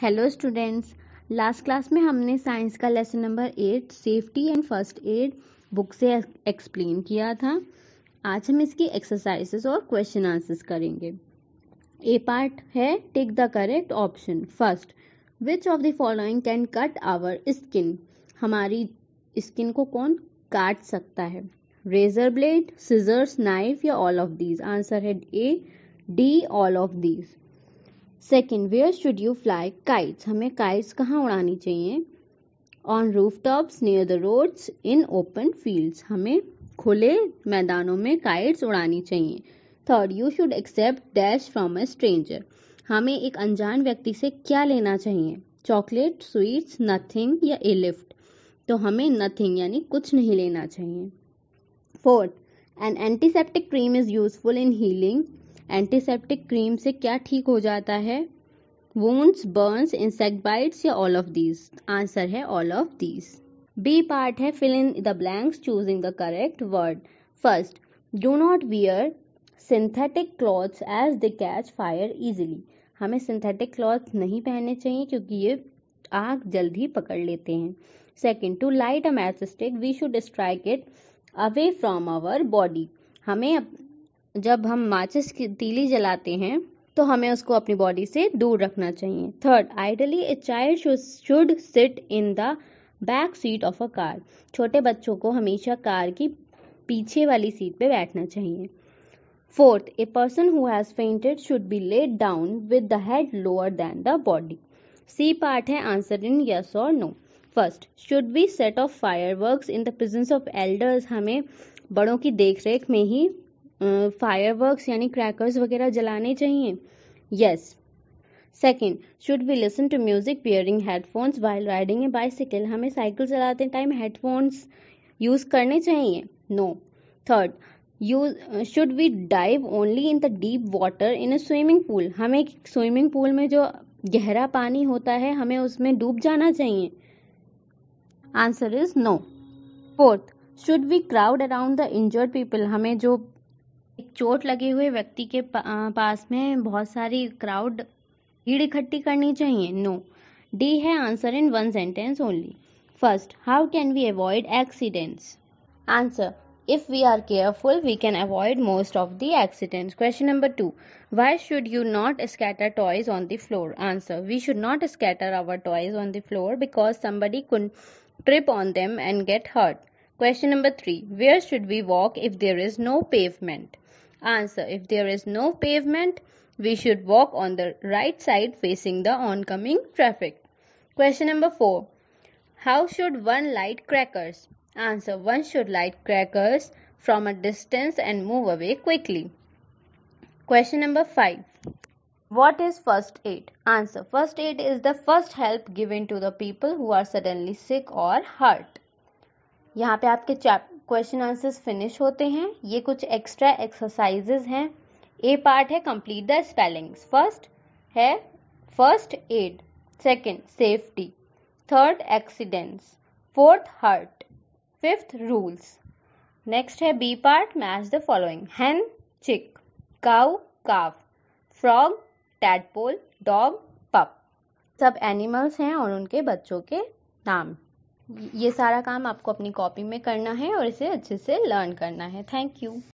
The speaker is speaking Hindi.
हेलो स्टूडेंट्स लास्ट क्लास में हमने साइंस का lesson number eight safety and first aid book से एक्सप्लेन किया था आज हम इसकी एक्सरसाइजेस और क्वेश्चन आंसर्स करेंगे ए पार्ट है take the correct option first which of the following can cut our skin हमारी स्किन को कौन काट सकता है रेजर ब्लेड सीजर्स नाइफ या ऑल ऑफ दीज आंसर है A D all of these second where should you fly kites हमें काइट्स कहाँ उड़ानी चाहिए on rooftops near the roads in open fields हमें खुले मैदानों में काइट्स उड़ानी चाहिए third you should accept dash from a stranger हमें एक अनजान व्यक्ति से क्या लेना चाहिए चॉकलेट स्वीट्स नथिंग या ए लिफ्ट तो हमें नथिंग यानी कुछ नहीं लेना चाहिए fourth an antiseptic cream is useful in healing antiseptic cream से क्या ठीक हो जाता है वोन्स बर्न्स इंसेक्ट बाइट्स या ऑल ऑफ दीज आंसर है all of these B part है fill in the blanks choosing the correct word first do not wear synthetic clothes as they catch fire easily हमें सिंथेटिक क्लॉथ नहीं पहनने चाहिए क्योंकि ये आग जल्द ही पकड़ लेते हैं second to light a matchstick we should strike it away from our body हमें जब हम माचिस की तीली जलाते हैं तो हमें उसको अपनी बॉडी से दूर रखना चाहिए third ideally a child should sit in the back seat of a car छोटे बच्चों को हमेशा कार की पीछे वाली सीट पे बैठना चाहिए fourth a person who has fainted should be laid down with the head lower than the body C part है आंसर इन यस और no first should be set off firework in the presence of elders हमें बड़ों की देखरेख में ही फायरवर्क्स यानी क्रैकर्स वगैरह जलाने चाहिए yes second should we listen to music wearing headphones while riding a bicycle हमें साइकिल चलाते टाइम हेडफोन्स यूज करने चाहिए no third you should we dive only in the deep water in a swimming pool हमें स्विमिंग पूल में जो गहरा पानी होता है हमें उसमें डूब जाना चाहिए answer is no fourth should we crowd around the injured people हमें जो एक चोट लगे हुए व्यक्ति के पास में बहुत सारी क्राउड भीड़ इकट्ठी करनी चाहिए नो डी है answer in one sentence only first how can we avoid accidents answer if we are careful we can avoid most of the accidents question number 2 why should you not scatter toys on the floor answer we should not scatter our toys on the floor because somebody could trip on them and get hurt Question number 3. Where should we walk if there is no pavement? Answer. If there is no pavement, we should walk on the right side facing the oncoming traffic. Question number 4. How should one light crackers? Answer. One should light crackers from a distance and move away quickly. Question number 5. What is first aid? Answer. First aid is the first help given to the people who are suddenly sick or hurt. यहाँ पे आपके चैप क्वेश्चन आंसर्स फिनिश होते हैं ये कुछ एक्स्ट्रा एक्सरसाइजेज हैं ए पार्ट है कंप्लीट द स्पेलिंग्स फर्स्ट है first aid second safety third accidents fourth hurt fifth rules next है B part match the following hen chick cow calf frog tadpole dog pup सब एनिमल्स हैं और उनके बच्चों के नाम ये सारा काम आपको अपनी कॉपी में करना है और इसे अच्छे से लर्न करना है थैंक यू